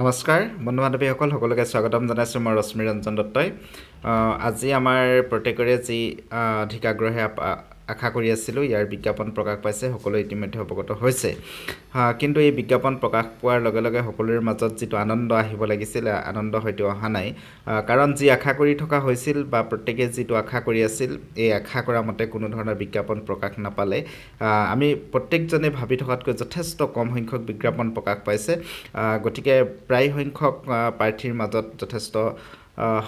নমস্কাৰ বন্ধু বান্ধৱীসকল সকলোকে স্বাগতম জনাইছোঁ মই ৰশ্মিৰঞ্জন দত্তই আজি আমাৰ প্ৰত্যেকৰে যি অধিক আগ্ৰহে আশা কৰি আছিলোঁ ইয়াৰ বিজ্ঞাপন প্ৰকাশ পাইছে সকলোৱে ইতিমধ্যে অৱগত হৈছে কিন্তু এই বিজ্ঞাপন প্ৰকাশ পোৱাৰ লগে লগে সকলোৰে মাজত যিটো আনন্দ আহিব লাগিছিল আনন্দ হয়তো অহা নাই কাৰণ যি আশা কৰি থকা হৈছিল বা প্ৰত্যেকে যিটো আশা কৰি আছিল এই আশা কৰা মতে কোনো ধৰণৰ বিজ্ঞাপন প্ৰকাশ নাপালে আমি প্ৰত্যেকজনে ভাবি থকাতকৈ যথেষ্ট কম সংখ্যক বিজ্ঞাপন প্ৰকাশ পাইছে গতিকে প্ৰায় সংখ্যক প্ৰাৰ্থীৰ মাজত যথেষ্ট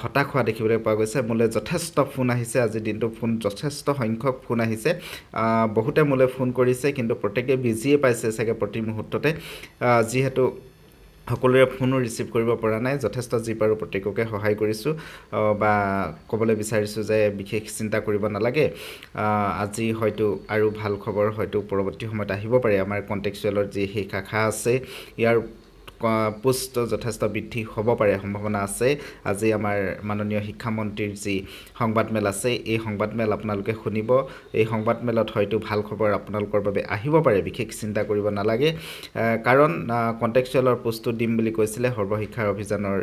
হতাশ হোৱা দেখিবলৈ পোৱা গৈছে মোলৈ যথেষ্ট ফোন আহিছে আজি দিনটো ফোন যথেষ্ট সংখ্যক ফোন আহিছে বহুতে মোলৈ ফোন কৰিছে কিন্তু প্ৰত্যেকে বিজিয়ে পাইছে চাগে প্ৰতি মুহূৰ্ততে যিহেতু সকলোৰে ফোনো ৰিচিভ কৰিব পৰা নাই যথেষ্ট যি পাৰোঁ প্ৰত্যেককে সহায় কৰিছোঁ বা ক'বলৈ বিচাৰিছোঁ যে বিশেষ চিন্তা কৰিব নালাগে আজি হয়তো আৰু ভাল খবৰ হয়তো পৰৱৰ্তী সময়ত আহিব পাৰে আমাৰ কণ্টেক্সুৱেলৰ যি সেই শাখা আছে ইয়াৰ পোষ্ট যথেষ্ট বৃদ্ধি হ'ব পাৰে সম্ভাৱনা আছে আজি আমাৰ মাননীয় শিক্ষামন্ত্ৰীৰ যি সংবাদমেল আছে এই সংবাদমেল আপোনালোকে শুনিব এই সংবাদমেলত হয়তো ভাল খবৰ আপোনালোকৰ বাবে আহিব পাৰে বিশেষ চিন্তা কৰিব নালাগে কাৰণ কণ্টেকচুৱেলৰ পোষ্টটো দিম বুলি কৈছিলে সৰ্বশিক্ষাৰ অভিযানৰ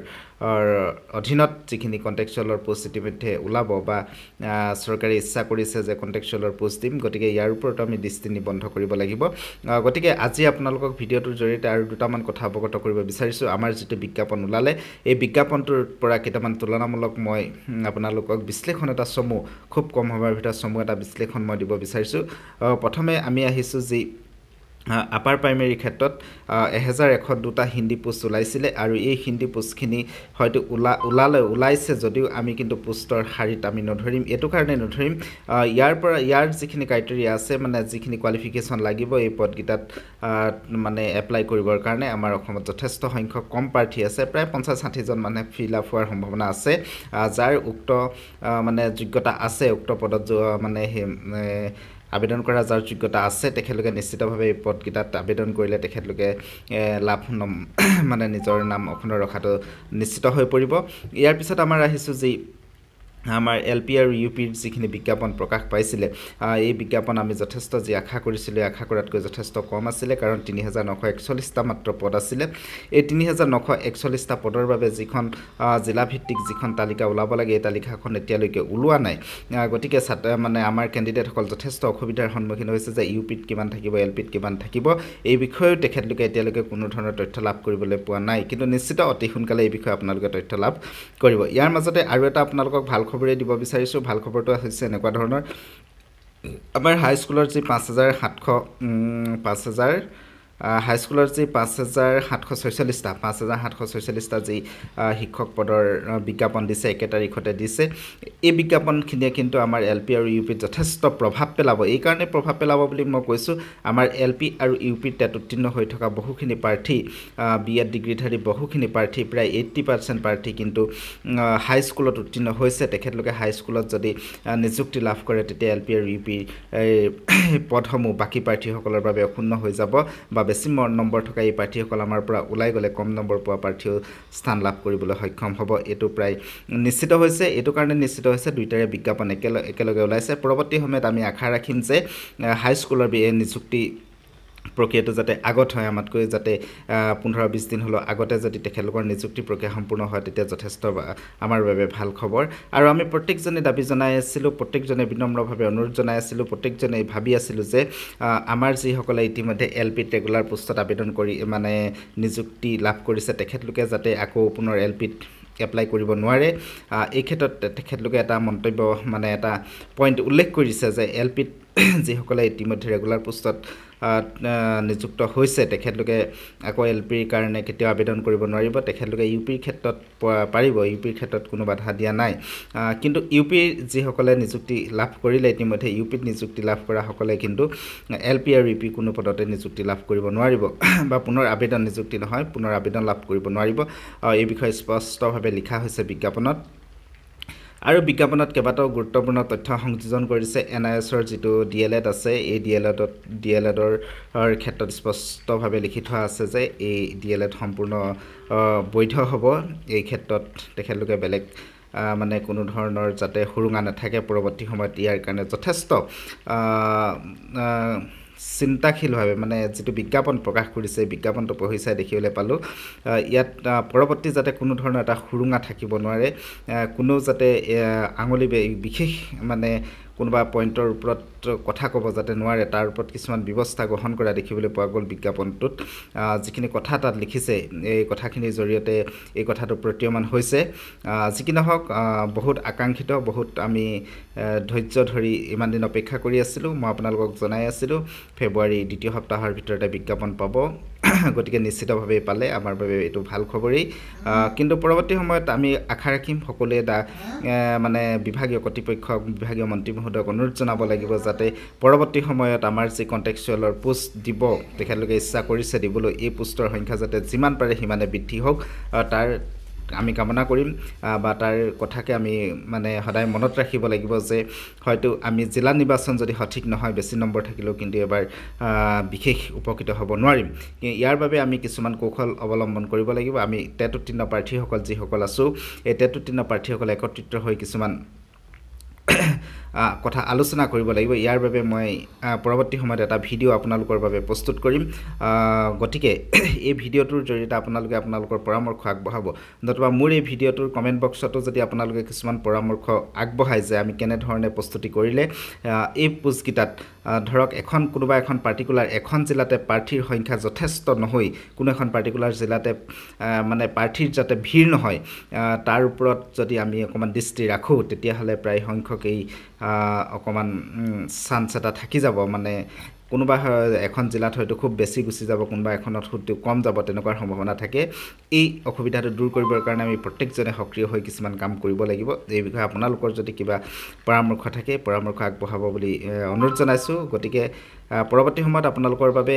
অধীনত যিখিনি কণ্টেকচুৱেলৰ পোষ্ট ইতিমধ্যে ওলাব বা চৰকাৰে ইচ্ছা কৰিছে যে কণ্টেকচুৱেলৰ পোষ্ট দিম গতিকে ইয়াৰ ওপৰতো আমি দৃষ্টি নিবন্ধ কৰিব লাগিব গতিকে আজি আপোনালোকক ভিডিঅ'টোৰ জৰিয়তে আৰু দুটামান কথা অৱগত কৰিব বিচাৰিছোঁ আমাৰ যিটো বিজ্ঞাপন ওলালে এই বিজ্ঞাপনটোৰ পৰা কেইটামান তুলনামূলক মই আপোনালোকক বিশ্লেষণ এটা চমু খুব কম সময়ৰ ভিতৰত চমু এটা বিশ্লেষণ মই দিব বিচাৰিছোঁ প্ৰথমে আমি আহিছোঁ যি আপাৰ প্ৰাইমেৰীৰ ক্ষেত্ৰত এহেজাৰ এশ দুটা হিন্দী পোষ্ট ওলাইছিলে আৰু এই হিন্দী পোষ্টখিনি হয়তো ওলা ওলালে ওলাইছে যদিও আমি কিন্তু পোষ্টৰ শাৰীত আমি নধৰিম এইটো কাৰণে নধৰিম ইয়াৰ পৰা ইয়াৰ যিখিনি ক্ৰাইটেৰিয়া আছে মানে যিখিনি কোৱালিফিকেশ্যন লাগিব এই পদকেইটাত মানে এপ্লাই কৰিবৰ কাৰণে আমাৰ অসমত যথেষ্ট সংখ্যক কম প্ৰাৰ্থী আছে প্ৰায় পঞ্চাছ ষাঠিজন মানে ফিল আপ হোৱাৰ সম্ভাৱনা আছে যাৰ উক্ত মানে যোগ্যতা আছে উক্ত পদত মানে সেই আবেদন কৰা যাৰ যোগ্যতা আছে তেখেতলোকে নিশ্চিতভাৱে এই পদকেইটাত আবেদন কৰিলে তেখেতলোকে লাভ মানে নিজৰ নাম অখুন্ন ৰখাটো নিশ্চিত হৈ পৰিব ইয়াৰ পিছত আমাৰ আহিছোঁ যি আমাৰ এল পি আৰু ইউ পিৰ যিখিনি বিজ্ঞাপন প্ৰকাশ পাইছিলে এই বিজ্ঞাপন আমি যথেষ্ট যি আশা কৰিছিলোঁ আশা কৰাতকৈ যথেষ্ট কম আছিলে কাৰণ তিনি হাজাৰ নশ একচল্লিছটা মাত্ৰ পদ আছিলে এই তিনি হাজাৰ নশ একচল্লিছটা পদৰ বাবে যিখন জিলাভিত্তিক যিখন তালিকা ওলাব লাগে এই তালিকাখন এতিয়ালৈকে ওলোৱা নাই গতিকে ছাত্ৰ মানে আমাৰ কেণ্ডিডেটসকল যথেষ্ট অসুবিধাৰ সন্মুখীন হৈছে যে ইউ পিত কিমান থাকিব এল পিত কিমান থাকিব এই বিষয়েও তেখেতলোকে এতিয়ালৈকে কোনো ধৰণৰ তথ্য লাভ কৰিবলৈ পোৱা নাই কিন্তু নিশ্চিত অতি সোনকালে এই বিষয়ে আপোনালোকে তথ্য লাভ কৰিব ইয়াৰ মাজতে আৰু এটা আপোনালোকক ভাল খবৰেই দিব বিচাৰিছোঁ ভাল খবৰটো হৈছে এনেকুৱা ধৰণৰ আমাৰ হাইস্কুলৰ যি পাঁচ হাজাৰ সাতশ পাঁচ হাজাৰ হাইস্কুলৰ যি পাঁচ হাজাৰ সাতশ ছয়চল্লিছটা পাঁচ হাজাৰ সাতশ ছয়চল্লিছটা যি শিক্ষক পদৰ বিজ্ঞাপন দিছে একে তাৰিখতে দিছে এই বিজ্ঞাপনখিনিয়ে কিন্তু আমাৰ এল পি আৰু ইউ পিত যথেষ্ট প্ৰভাৱ পেলাব এইকাৰণে প্ৰভাৱ পেলাব বুলি মই কৈছোঁ আমাৰ এল পি আৰু ইউ পিত টেট উত্তীৰ্ণ হৈ থকা বহুখিনি প্ৰাৰ্থী বি এড ডিগ্ৰীধাৰী বহুখিনি প্ৰাৰ্থী প্ৰায় এইট্টি পাৰ্চেণ্ট প্ৰাৰ্থী কিন্তু হাইস্কুলত উত্তীৰ্ণ হৈছে তেখেতলোকে হাইস্কুলত যদি নিযুক্তি লাভ কৰে তেতিয়া এল পি আৰু ইউ পিৰ পদসমূহ বাকী প্ৰাৰ্থীসকলৰ বাবে অক্ষুণ্ণ হৈ যাব বা বেছি নম্বৰ থকা এই প্ৰাৰ্থীসকল আমাৰ পৰা ওলাই গ'লে কম নম্বৰ পোৱা প্ৰাৰ্থীয়েও স্থান লাভ কৰিবলৈ সক্ষম হ'ব এইটো প্ৰায় নিশ্চিত হৈছে এইটো কাৰণে নিশ্চিত হৈছে দুয়োটাৰে বিজ্ঞাপন একেলগে একেলগে ওলাইছে পৰৱৰ্তী সময়ত আমি আশা ৰাখিম যে হাইস্কুলৰ নিযুক্তি প্ৰক্ৰিয়াটো যাতে আগত হয় আমাতকৈ যাতে পোন্ধৰ বিছ দিন হ'লেও আগতে যদি তেখেতলোকৰ নিযুক্তি প্ৰক্ৰিয়া সম্পূৰ্ণ হয় তেতিয়া যথেষ্ট আমাৰ বাবে ভাল খবৰ আৰু আমি প্ৰত্যেকজনে দাবী জনাই আছিলোঁ প্ৰত্যেকজনে বিনম্ৰভাৱে অনুৰোধ জনাই আছিলোঁ প্ৰত্যেকজনে ভাবি আছিলোঁ যে আমাৰ যিসকলে ইতিমধ্যে এল পিত ৰেগুলাৰ পোষ্টত আবেদন কৰি মানে নিযুক্তি লাভ কৰিছে তেখেতলোকে যাতে আকৌ পুনৰ এল পিত এপ্লাই কৰিব নোৱাৰে এই ক্ষেত্ৰত তেখেতলোকে এটা মন্তব্য মানে এটা পইণ্ট উল্লেখ কৰিছে যে এল পিত যিসকলে ইতিমধ্যে ৰেগুলাৰ পোষ্টত নিযুক্ত হৈছে তেখেতলোকে আকৌ এল পিৰ কাৰণে কেতিয়াও আবেদন কৰিব নোৱাৰিব তেখেতলোকে ইউ পিৰ ক্ষেত্ৰত পাৰিব ইউ পিৰ ক্ষেত্ৰত কোনো বাধা দিয়া নাই কিন্তু ইউ পিৰ যিসকলে নিযুক্তি লাভ কৰিলে ইতিমধ্যে ইউ পিত নিযুক্তি লাভ কৰাসকলে কিন্তু এল পি আৰু ইউ পি কোনো পদতে নিযুক্তি লাভ কৰিব নোৱাৰিব বা পুনৰ আবেদন নিযুক্তি নহয় পুনৰ আবেদন লাভ কৰিব নোৱাৰিব এই বিষয়ে স্পষ্টভাৱে লিখা হৈছে বিজ্ঞাপনত আৰু বিজ্ঞাপনত কেইবাটাও গুৰুত্বপূৰ্ণ তথ্য সংযোজন কৰিছে এন আই এছৰ যিটো ডি এল এড আছে এই ডি এল এডত ডি এল এডৰ ক্ষেত্ৰত স্পষ্টভাৱে লিখি থোৱা আছে যে এই ডি এল এড সম্পূৰ্ণ বৈধ হ'ব এই ক্ষেত্ৰত তেখেতলোকে বেলেগ মানে কোনো ধৰণৰ যাতে সুৰুঙা নাথাকে পৰৱৰ্তী সময়ত ইয়াৰ কাৰণে যথেষ্ট চিন্তাশীলভাৱে মানে যিটো বিজ্ঞাপন প্ৰকাশ কৰিছে বিজ্ঞাপনটো পঢ়ি চাই দেখিবলৈ পালোঁ ইয়াত পৰৱৰ্তী যাতে কোনো ধৰণৰ এটা সুৰুঙা থাকিব নোৱাৰে কোনেও যাতে আঙুলি বিশেষ মানে কোনোবা পইণ্টৰ ওপৰত কথা ক'ব যাতে নোৱাৰে তাৰ ওপৰত কিছুমান ব্যৱস্থা গ্ৰহণ কৰা দেখিবলৈ পোৱা গ'ল বিজ্ঞাপনটোত যিখিনি কথা তাত লিখিছে এই কথাখিনিৰ জৰিয়তে এই কথাটো প্ৰতীয়মান হৈছে যি কি নহওক বহুত আকাংক্ষিত বহুত আমি ধৈৰ্য ধৰি ইমান দিন অপেক্ষা কৰি আছিলোঁ মই আপোনালোকক জনাই আছিলোঁ ফেব্ৰুৱাৰী দ্বিতীয় সপ্তাহৰ ভিতৰতে বিজ্ঞাপন পাব গতিকে নিশ্চিতভাৱে পালে আমাৰ বাবে এইটো ভাল খবৰেই কিন্তু পৰৱৰ্তী সময়ত আমি আশা ৰাখিম সকলোৱে দা মানে বিভাগীয় কৰ্তৃপক্ষক বিভাগীয় মন্ত্ৰী মহোদয়ক অনুৰোধ জনাব লাগিব যাতে পৰৱৰ্তী সময়ত আমাৰ যি কণ্টেকচুৱেলৰ পোষ্ট দিব তেখেতলোকে ইচ্ছা কৰিছে দিবলৈ এই পোষ্টৰ সংখ্যা যাতে যিমান পাৰে সিমানে বৃদ্ধি হওক তাৰ আমি কামনা কৰিম বা তাৰ কথাকে আমি মানে সদায় মনত ৰাখিব লাগিব যে হয়তো আমি জিলা নিৰ্বাচন যদি সঠিক নহয় বেছি নম্বৰ থাকিলেও কিন্তু এবাৰ বিশেষ উপকৃত হ'ব নোৱাৰিম ইয়াৰ বাবে আমি কিছুমান কৌশল অৱলম্বন কৰিব লাগিব আমি তেতোত্তীৰ্ণ প্ৰাৰ্থীসকল যিসকল আছোঁ এই তেতোত্তীৰ্ণ প্ৰাৰ্থীসকলে একত্ৰিত হৈ কিছুমান কথা আলোচনা কৰিব লাগিব ইয়াৰ বাবে মই পৰৱৰ্তী সময়ত এটা ভিডিঅ' আপোনালোকৰ বাবে প্ৰস্তুত কৰিম গতিকে এই ভিডিঅ'টোৰ জৰিয়তে আপোনালোকে আপোনালোকৰ পৰামৰ্শ আগবঢ়াব নতুবা মোৰ এই ভিডিঅ'টোৰ কমেণ্ট বক্সতো যদি আপোনালোকে কিছুমান পৰামৰ্শ আগবঢ়াই যায় আমি কেনেধৰণে প্ৰস্তুতি কৰিলে এই পোষ্টকেইটাত ধৰক এখন কোনোবা এখন পাৰ্টিকুলাৰ এখন জিলাতে প্ৰাৰ্থীৰ সংখ্যা যথেষ্ট নহৈ কোনো এখন পাৰ্টিকুলাৰ জিলাতে মানে প্ৰাৰ্থীৰ যাতে ভিৰ নহয় তাৰ ওপৰত যদি আমি অকণমান দৃষ্টি ৰাখোঁ তেতিয়াহ'লে প্ৰায় সংখ্যক থাকেই অকণমান চান্স এটা থাকি যাব মানে কোনোবা এখন জিলাত হয়তো খুব বেছি গুচি যাব কোনোবা এখনত সুত কম যাব তেনেকুৱাৰ সম্ভাৱনা থাকে এই অসুবিধাটো দূৰ কৰিবৰ কাৰণে আমি প্ৰত্যেকজনে সক্ৰিয় হৈ কিছুমান কাম কৰিব লাগিব এই বিষয়ে আপোনালোকৰ যদি কিবা পৰামৰ্শ থাকে পৰামৰ্শ আগবঢ়াব বুলি অনুৰোধ জনাইছোঁ গতিকে পৰৱৰ্তী সময়ত আপোনালোকৰ বাবে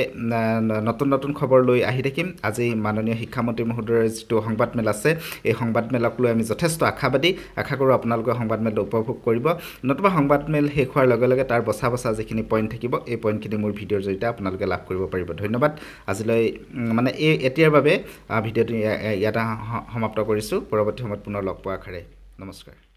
নতুন নতুন খবৰ লৈ আহি থাকিম আজি মাননীয় শিক্ষামন্ত্ৰী মহোদয়ৰ যিটো সংবাদমেল আছে এই সংবাদমেলক লৈ আমি যথেষ্ট আশাবাদী আশা কৰোঁ আপোনালোকে সংবাদমেলটো উপভোগ কৰিব নতুবা সংবাদমেল শেষ হোৱাৰ লগে লগে তাৰ বচা বচা যিখিনি পইণ্ট থাকিব এই পইণ্টখিনি আজিৰ মোৰ ভিডিঅ'ৰ জৰিয়তে আপোনালোকে লাভ কৰিব পাৰিব ধন্যবাদ আজিলৈ মানে এই এতিয়াৰ বাবে ভিডিঅ'টো ইয়াতে সমাপ্ত কৰিছোঁ পৰৱৰ্তী সময়ত পুনৰ লগ পোৱা আশাৰে নমস্কাৰ